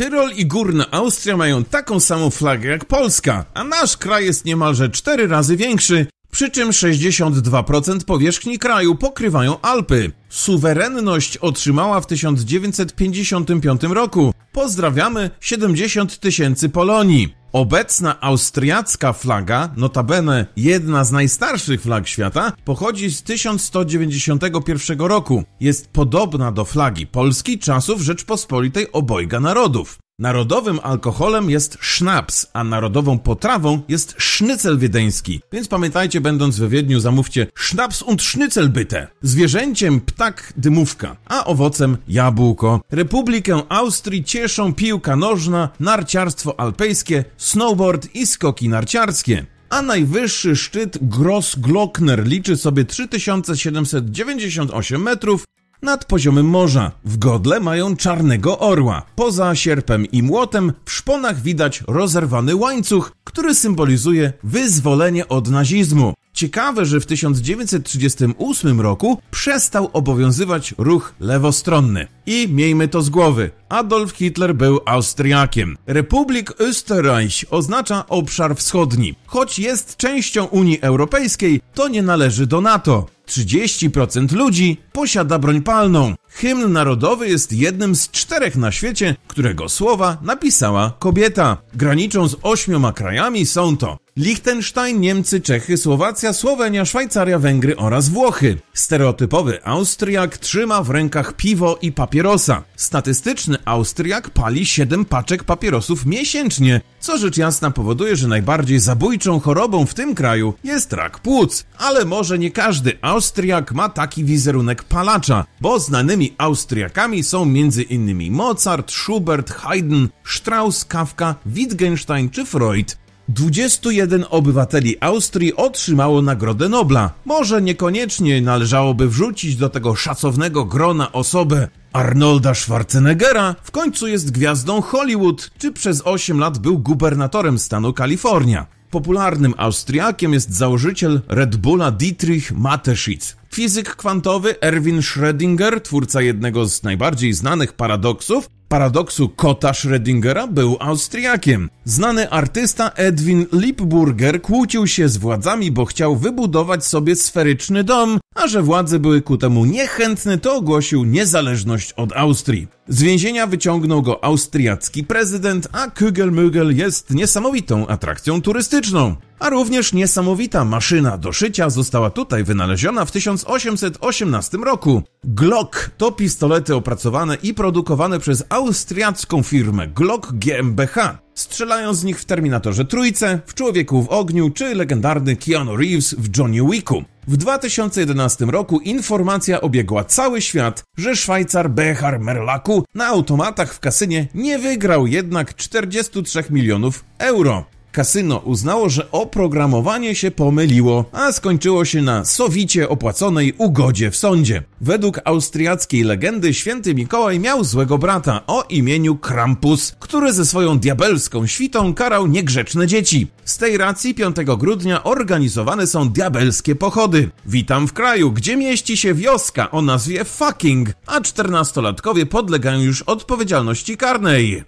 Tyrol i Górna Austria mają taką samą flagę jak Polska, a nasz kraj jest niemalże cztery razy większy, przy czym 62% powierzchni kraju pokrywają Alpy. Suwerenność otrzymała w 1955 roku. Pozdrawiamy 70 tysięcy Polonii. Obecna austriacka flaga, notabene jedna z najstarszych flag świata, pochodzi z 1191 roku. Jest podobna do flagi Polski czasów Rzeczpospolitej Obojga Narodów. Narodowym alkoholem jest sznaps, a narodową potrawą jest sznycel wiedeński. Więc pamiętajcie, będąc we Wiedniu, zamówcie sznaps und sznycel byte. Zwierzęciem ptak dymówka, a owocem jabłko. Republikę Austrii cieszą piłka nożna, narciarstwo alpejskie, snowboard i skoki narciarskie a najwyższy szczyt Grossglockner liczy sobie 3798 metrów nad poziomem morza. W godle mają czarnego orła. Poza sierpem i młotem w szponach widać rozerwany łańcuch, który symbolizuje wyzwolenie od nazizmu. Ciekawe, że w 1938 roku przestał obowiązywać ruch lewostronny. I miejmy to z głowy. Adolf Hitler był Austriakiem. Republik Österreich oznacza obszar wschodni. Choć jest częścią Unii Europejskiej, to nie należy do NATO. 30% ludzi posiada broń palną. Hymn narodowy jest jednym z czterech na świecie, którego słowa napisała kobieta. Graniczą z ośmioma krajami są to Liechtenstein, Niemcy, Czechy, Słowacja, Słowenia, Szwajcaria, Węgry oraz Włochy. Stereotypowy Austriak trzyma w rękach piwo i papierosa. Statystyczny Austriak pali 7 paczek papierosów miesięcznie, co rzecz jasna powoduje, że najbardziej zabójczą chorobą w tym kraju jest rak płuc. Ale może nie każdy Austriak ma taki wizerunek palacza, bo znanymi Austriakami są m.in. Mozart, Schubert, Haydn, Strauss, Kafka, Wittgenstein czy Freud. 21 obywateli Austrii otrzymało Nagrodę Nobla. Może niekoniecznie należałoby wrzucić do tego szacownego grona osobę Arnolda Schwarzeneggera, w końcu jest gwiazdą Hollywood, czy przez 8 lat był gubernatorem stanu Kalifornia. Popularnym Austriakiem jest założyciel Red Bulla Dietrich Mateschitz, Fizyk kwantowy Erwin Schrödinger, twórca jednego z najbardziej znanych paradoksów, paradoksu kota Schrödingera był Austriakiem. Znany artysta Edwin Lipburger kłócił się z władzami, bo chciał wybudować sobie sferyczny dom, a że władze były ku temu niechętne, to ogłosił niezależność od Austrii. Z więzienia wyciągnął go austriacki prezydent, a Kugelmugel jest niesamowitą atrakcją turystyczną. A również niesamowita maszyna do szycia została tutaj wynaleziona w 1818 roku. Glock to pistolety opracowane i produkowane przez austriacką firmę Glock GmbH. Strzelają z nich w Terminatorze Trójce, w Człowieku w Ogniu czy legendarny Keanu Reeves w Johnny Wicku. W 2011 roku informacja obiegła cały świat, że Szwajcar Behar Merlaku na automatach w kasynie nie wygrał jednak 43 milionów euro. Kasyno uznało, że oprogramowanie się pomyliło, a skończyło się na sowicie opłaconej ugodzie w sądzie. Według austriackiej legendy święty Mikołaj miał złego brata o imieniu Krampus, który ze swoją diabelską świtą karał niegrzeczne dzieci. Z tej racji 5 grudnia organizowane są diabelskie pochody. Witam w kraju, gdzie mieści się wioska o nazwie Fucking, a czternastolatkowie podlegają już odpowiedzialności karnej.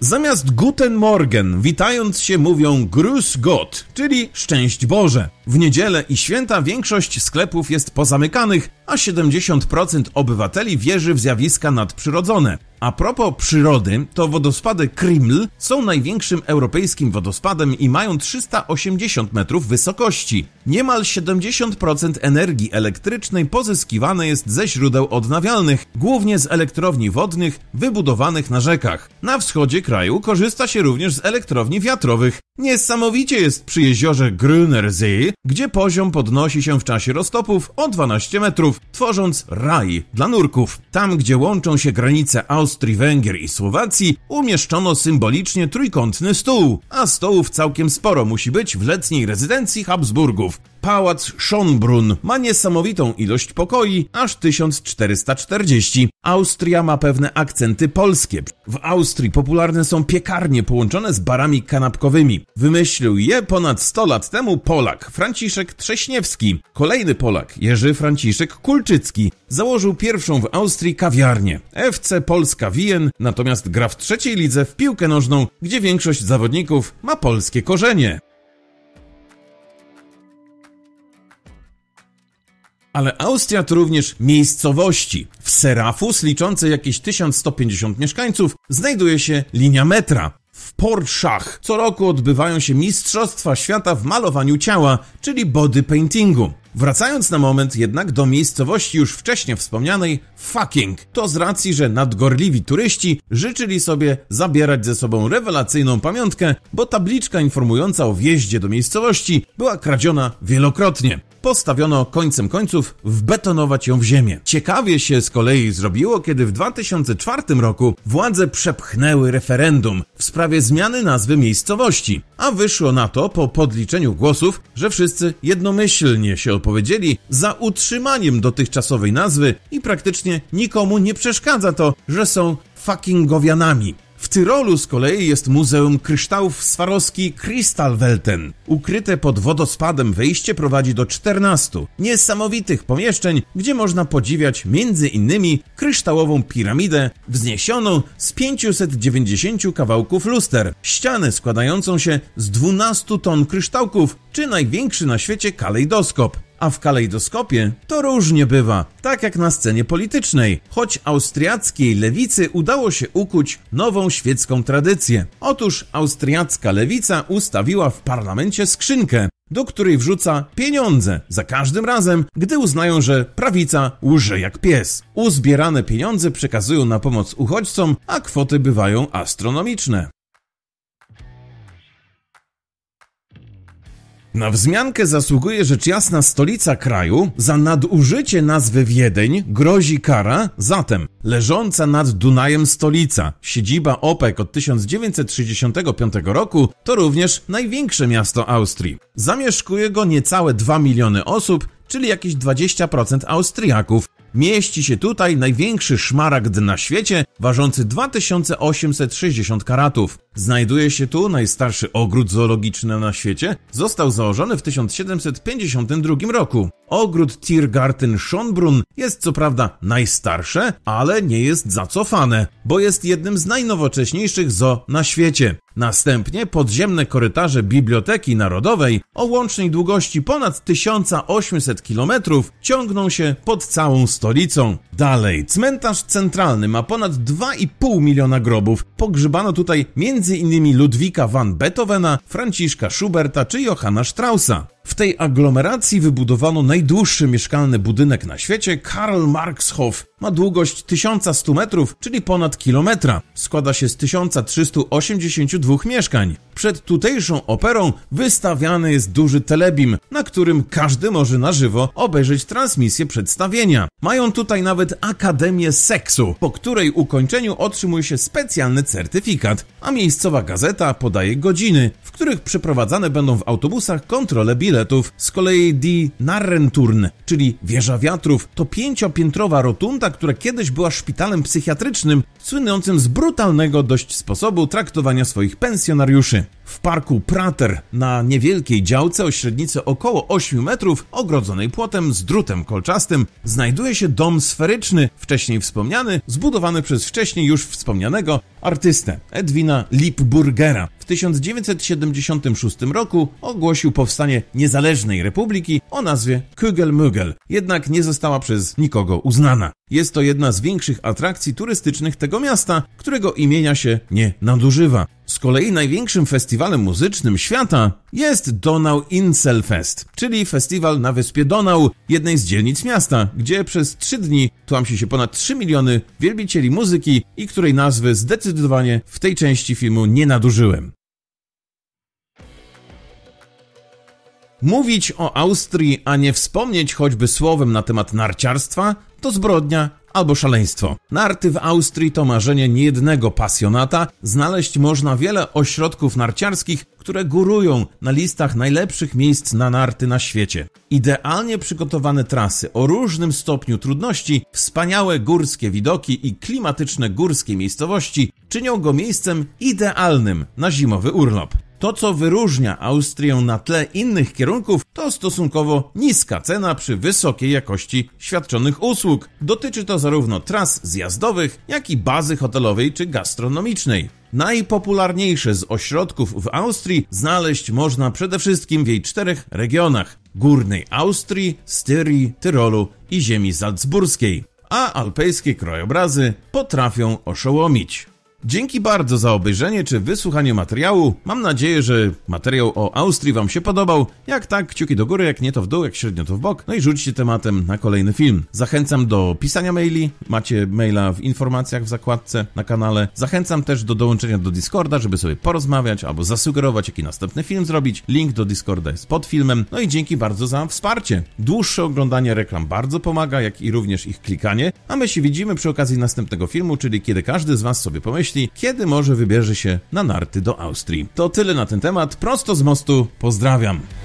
Zamiast Guten Morgen, witając się mówią Grüß Gott, czyli Szczęść Boże. W niedzielę i święta większość sklepów jest pozamykanych, a 70% obywateli wierzy w zjawiska nadprzyrodzone. A propos przyrody, to wodospady Kriml są największym europejskim wodospadem i mają 380 metrów wysokości. Niemal 70% energii elektrycznej pozyskiwane jest ze źródeł odnawialnych, głównie z elektrowni wodnych wybudowanych na rzekach. Na wschodzie kraju korzysta się również z elektrowni wiatrowych. Niesamowicie jest przy jeziorze Grünersee, gdzie poziom podnosi się w czasie roztopów o 12 metrów, tworząc raj dla nurków. Tam, gdzie łączą się granice Austrii Austrii, Węgier i Słowacji umieszczono symbolicznie trójkątny stół, a stołów całkiem sporo musi być w letniej rezydencji Habsburgów. Pałac Schönbrunn ma niesamowitą ilość pokoi, aż 1440. Austria ma pewne akcenty polskie. W Austrii popularne są piekarnie połączone z barami kanapkowymi. Wymyślił je ponad 100 lat temu Polak Franciszek Trześniewski. Kolejny Polak Jerzy Franciszek Kulczycki założył pierwszą w Austrii kawiarnię FC Polska Wien, natomiast gra w trzeciej lidze w piłkę nożną, gdzie większość zawodników ma polskie korzenie. ale Austria to również miejscowości. W Serafus, liczącej jakieś 1150 mieszkańców, znajduje się linia metra. W Porszach co roku odbywają się Mistrzostwa Świata w malowaniu ciała, czyli body paintingu. Wracając na moment jednak do miejscowości już wcześniej wspomnianej Fucking, to z racji, że nadgorliwi turyści życzyli sobie zabierać ze sobą rewelacyjną pamiątkę, bo tabliczka informująca o wjeździe do miejscowości była kradziona wielokrotnie postawiono końcem końców wbetonować ją w ziemię. Ciekawie się z kolei zrobiło, kiedy w 2004 roku władze przepchnęły referendum w sprawie zmiany nazwy miejscowości, a wyszło na to po podliczeniu głosów, że wszyscy jednomyślnie się opowiedzieli za utrzymaniem dotychczasowej nazwy i praktycznie nikomu nie przeszkadza to, że są fuckingowianami. W Tyrolu z kolei jest Muzeum Kryształów Swarowski Kristallwelten. Ukryte pod wodospadem wejście prowadzi do 14 niesamowitych pomieszczeń, gdzie można podziwiać m.in. kryształową piramidę wzniesioną z 590 kawałków luster, ścianę składającą się z 12 ton kryształków, czy największy na świecie kalejdoskop a w kalejdoskopie to różnie bywa, tak jak na scenie politycznej, choć austriackiej lewicy udało się ukuć nową świecką tradycję. Otóż austriacka lewica ustawiła w parlamencie skrzynkę, do której wrzuca pieniądze za każdym razem, gdy uznają, że prawica łże jak pies. Uzbierane pieniądze przekazują na pomoc uchodźcom, a kwoty bywają astronomiczne. Na wzmiankę zasługuje rzecz jasna stolica kraju. Za nadużycie nazwy Wiedeń grozi kara, zatem leżąca nad Dunajem stolica, siedziba OPEC od 1965 roku, to również największe miasto Austrii. Zamieszkuje go niecałe 2 miliony osób, czyli jakieś 20% Austriaków. Mieści się tutaj największy szmaragd na świecie, ważący 2860 karatów. Znajduje się tu najstarszy ogród zoologiczny na świecie. Został założony w 1752 roku. Ogród Tiergarten Schönbrunn jest co prawda najstarsze, ale nie jest zacofane, bo jest jednym z najnowocześniejszych zoo na świecie. Następnie podziemne korytarze Biblioteki Narodowej o łącznej długości ponad 1800 km ciągną się pod całą stolicą. Dalej, cmentarz centralny ma ponad 2,5 miliona grobów. Pogrzebano tutaj między m.in. Ludwika van Beethovena, Franciszka Schuberta czy Johanna Straussa. W tej aglomeracji wybudowano najdłuższy mieszkalny budynek na świecie, Karl Marxhof. Ma długość 1100 metrów, czyli ponad kilometra. Składa się z 1382 mieszkań. Przed tutejszą operą wystawiany jest duży telebim, na którym każdy może na żywo obejrzeć transmisję przedstawienia. Mają tutaj nawet Akademię Seksu, po której ukończeniu otrzymuje się specjalny certyfikat, a miejscowa gazeta podaje godziny, w których przeprowadzane będą w autobusach kontrole biletów biletów. Z kolei Die Narrenturn, czyli Wieża Wiatrów, to pięciopiętrowa rotunda, która kiedyś była szpitalem psychiatrycznym, słynącym z brutalnego dość sposobu traktowania swoich pensjonariuszy w parku Prater na niewielkiej działce o średnicy około 8 metrów, ogrodzonej płotem z drutem kolczastym, znajduje się dom sferyczny, wcześniej wspomniany, zbudowany przez wcześniej już wspomnianego artystę Edwina Lipburgera. W 1976 roku ogłosił powstanie niezależnej republiki o nazwie Kugelmugel, jednak nie została przez nikogo uznana. Jest to jedna z większych atrakcji turystycznych tego miasta, którego imienia się nie nadużywa. Z kolei największym festiwalem muzycznym świata jest Donau Inselfest, czyli festiwal na wyspie Donau, jednej z dzielnic miasta, gdzie przez trzy dni tłamsi się ponad 3 miliony wielbicieli muzyki i której nazwy zdecydowanie w tej części filmu nie nadużyłem. Mówić o Austrii, a nie wspomnieć choćby słowem na temat narciarstwa, to zbrodnia albo szaleństwo. Narty w Austrii to marzenie niejednego pasjonata. Znaleźć można wiele ośrodków narciarskich, które górują na listach najlepszych miejsc na narty na świecie. Idealnie przygotowane trasy o różnym stopniu trudności, wspaniałe górskie widoki i klimatyczne górskie miejscowości czynią go miejscem idealnym na zimowy urlop. To, co wyróżnia Austrię na tle innych kierunków, to stosunkowo niska cena przy wysokiej jakości świadczonych usług. Dotyczy to zarówno tras zjazdowych, jak i bazy hotelowej czy gastronomicznej. Najpopularniejsze z ośrodków w Austrii znaleźć można przede wszystkim w jej czterech regionach: Górnej Austrii, Styrii, Tyrolu i ziemi salzburskiej. A alpejskie krajobrazy potrafią oszołomić. Dzięki bardzo za obejrzenie czy wysłuchanie materiału. Mam nadzieję, że materiał o Austrii Wam się podobał. Jak tak, kciuki do góry, jak nie to w dół, jak średnio to w bok. No i rzućcie tematem na kolejny film. Zachęcam do pisania maili. Macie maila w informacjach w zakładce na kanale. Zachęcam też do dołączenia do Discorda, żeby sobie porozmawiać albo zasugerować, jaki następny film zrobić. Link do Discorda jest pod filmem. No i dzięki bardzo za wsparcie. Dłuższe oglądanie reklam bardzo pomaga, jak i również ich klikanie. A my się widzimy przy okazji następnego filmu, czyli kiedy każdy z Was sobie pomyśli, myśli, kiedy może wybierze się na narty do Austrii. To tyle na ten temat. Prosto z mostu pozdrawiam.